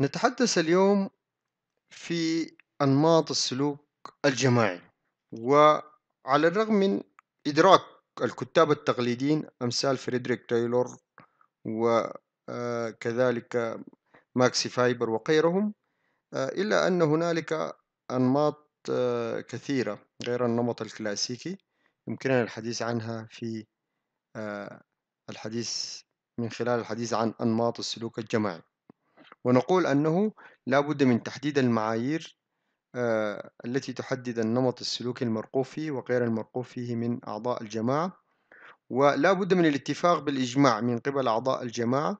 نتحدث اليوم في أنماط السلوك الجماعي وعلى الرغم من إدراك الكتاب التقليديين أمثال فريدريك تايلور وكذلك آه، ماكسي فايبر وغيرهم آه، إلا أن هنالك أنماط آه، كثيرة غير النمط الكلاسيكي يمكننا الحديث عنها في الحديث من خلال الحديث عن أنماط السلوك الجماعي ونقول أنه لا بد من تحديد المعايير آه، التي تحدد النمط السلوكي المرقوب فيه وغير المرقوب فيه من أعضاء الجماعة ولا بد من الاتفاق بالإجماع من قبل أعضاء الجماعة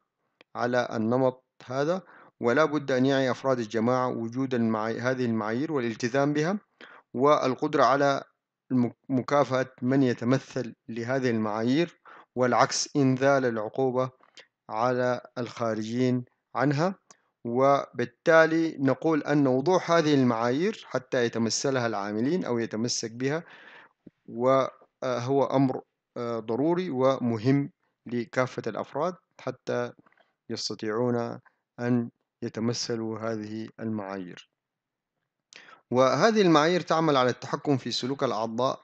على النمط هذا ولا بد أن يعي أفراد الجماعة وجود المعاي... هذه المعايير والالتزام بها والقدرة على مكافأة من يتمثل لهذه المعايير والعكس إنذال العقوبة على الخارجين عنها وبالتالي نقول أن وضوح هذه المعايير حتى يتمثلها العاملين أو يتمسك بها وهو آه، أمر آه، ضروري ومهم لكافة الأفراد حتى يستطيعون أن يتمثلوا هذه المعايير وهذه المعايير تعمل على التحكم في سلوك الأعضاء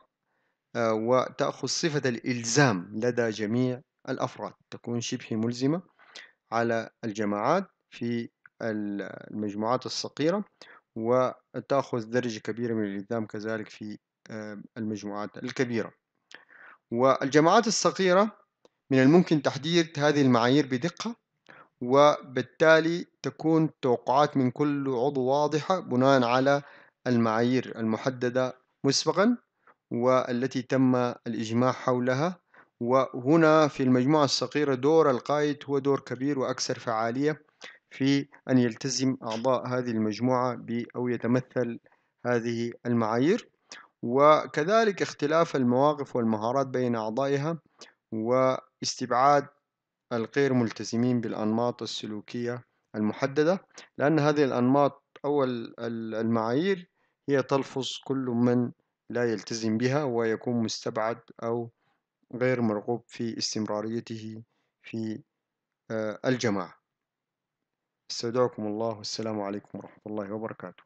آه، وتأخذ صفة الإلزام لدى جميع الأفراد تكون شبه ملزمة على الجماعات في المجموعات الصغيرة وتأخذ درجة كبيرة من الإلزام كذلك في المجموعات الكبيرة والجماعات الصغيرة من الممكن تحديد هذه المعايير بدقة وبالتالي تكون توقعات من كل عضو واضحة بناء على المعايير المحددة مسبقا والتي تم الإجماع حولها وهنا في المجموعة الصغيرة دور القائد هو دور كبير وأكثر فعالية في أن يلتزم أعضاء هذه المجموعة أو يتمثل هذه المعايير وكذلك اختلاف المواقف والمهارات بين أعضائها واستبعاد الغير ملتزمين بالأنماط السلوكية المحددة لأن هذه الأنماط أو المعايير هي تلفظ كل من لا يلتزم بها ويكون مستبعد أو غير مرغوب في استمراريته في آه، الجماعة استودعكم الله والسلام عليكم ورحمة الله وبركاته